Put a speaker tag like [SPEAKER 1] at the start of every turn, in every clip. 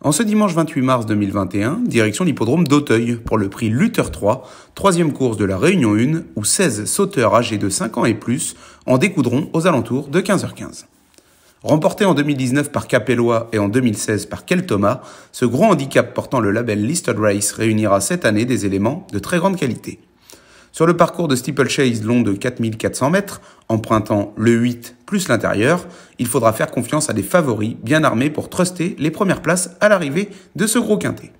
[SPEAKER 1] En ce dimanche 28 mars 2021, direction l'hippodrome d'Auteuil pour le prix Luther 3, troisième course de la Réunion 1, où 16 sauteurs âgés de 5 ans et plus en découdront aux alentours de 15h15. Remporté en 2019 par Capellois et en 2016 par Kel Thomas, ce gros handicap portant le label Listed Race réunira cette année des éléments de très grande qualité. Sur le parcours de steeplechase long de 4400 mètres, empruntant le 8 plus l'intérieur, il faudra faire confiance à des favoris bien armés pour truster les premières places à l'arrivée de ce gros quintet.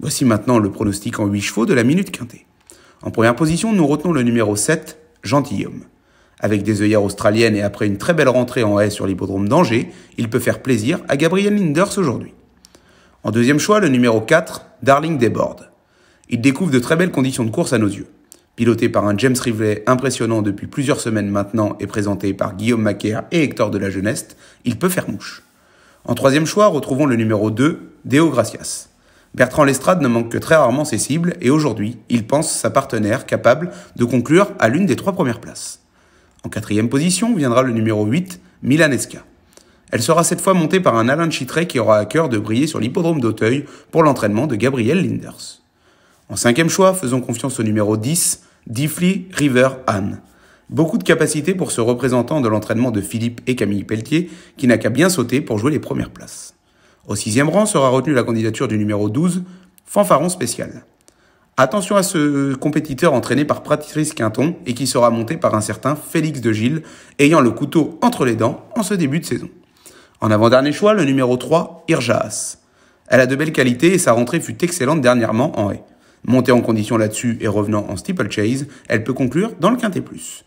[SPEAKER 1] Voici maintenant le pronostic en 8 chevaux de la minute quintet. En première position, nous retenons le numéro 7, Gentilhomme. Avec des œillères australiennes et après une très belle rentrée en haie sur l'hippodrome d'Angers, il peut faire plaisir à Gabriel Linders aujourd'hui. En deuxième choix, le numéro 4, Darling Desbordes. Il découvre de très belles conditions de course à nos yeux. Piloté par un James Rivlet impressionnant depuis plusieurs semaines maintenant et présenté par Guillaume Macaire et Hector de la Jeunesse, il peut faire mouche. En troisième choix, retrouvons le numéro 2, Deo Gracias. Bertrand Lestrade ne manque que très rarement ses cibles et aujourd'hui, il pense sa partenaire capable de conclure à l'une des trois premières places. En quatrième position viendra le numéro 8, Milanesca. Elle sera cette fois montée par un Alain Chitré qui aura à cœur de briller sur l'hippodrome d'Auteuil pour l'entraînement de Gabriel Linders. En cinquième choix, faisons confiance au numéro 10, Diffly, River Anne. Beaucoup de capacité pour ce représentant de l'entraînement de Philippe et Camille Pelletier, qui n'a qu'à bien sauter pour jouer les premières places. Au sixième rang sera retenue la candidature du numéro 12, Fanfaron Spécial. Attention à ce compétiteur entraîné par Patrice Quinton et qui sera monté par un certain Félix de Gilles, ayant le couteau entre les dents en ce début de saison. En avant-dernier choix, le numéro 3, Irjaas. Elle a de belles qualités et sa rentrée fut excellente dernièrement en haie. Montée en condition là-dessus et revenant en steeplechase, elle peut conclure dans le quintet plus.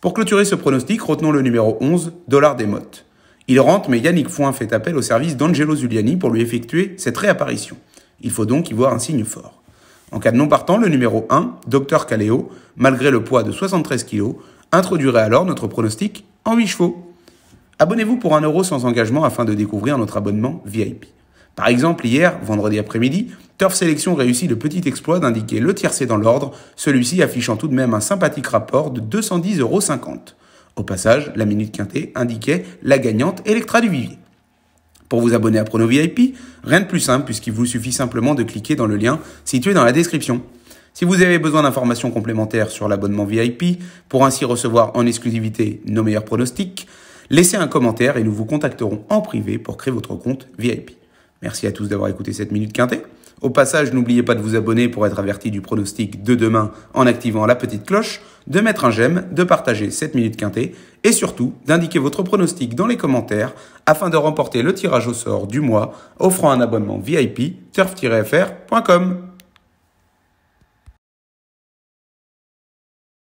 [SPEAKER 1] Pour clôturer ce pronostic, retenons le numéro 11, Dollar des Mottes. Il rentre, mais Yannick Fouin fait appel au service d'Angelo Zuliani pour lui effectuer cette réapparition. Il faut donc y voir un signe fort. En cas de non partant, le numéro 1, Dr Caléo, malgré le poids de 73 kg, introduirait alors notre pronostic en 8 chevaux. Abonnez-vous pour 1 euro sans engagement afin de découvrir notre abonnement VIP. Par exemple, hier, vendredi après-midi, Turf Selection réussit le petit exploit d'indiquer le tiercé dans l'ordre, celui-ci affichant tout de même un sympathique rapport de 210,50€. Au passage, la Minute Quintée indiquait la gagnante Electra du Vivier. Pour vous abonner à Prono VIP, rien de plus simple puisqu'il vous suffit simplement de cliquer dans le lien situé dans la description. Si vous avez besoin d'informations complémentaires sur l'abonnement VIP, pour ainsi recevoir en exclusivité nos meilleurs pronostics, laissez un commentaire et nous vous contacterons en privé pour créer votre compte VIP. Merci à tous d'avoir écouté cette Minute Quintée. Au passage, n'oubliez pas de vous abonner pour être averti du pronostic de demain en activant la petite cloche, de mettre un j'aime, de partager cette minute quintée et surtout d'indiquer votre pronostic dans les commentaires afin de remporter le tirage au sort du mois offrant un abonnement VIP turf-fr.com.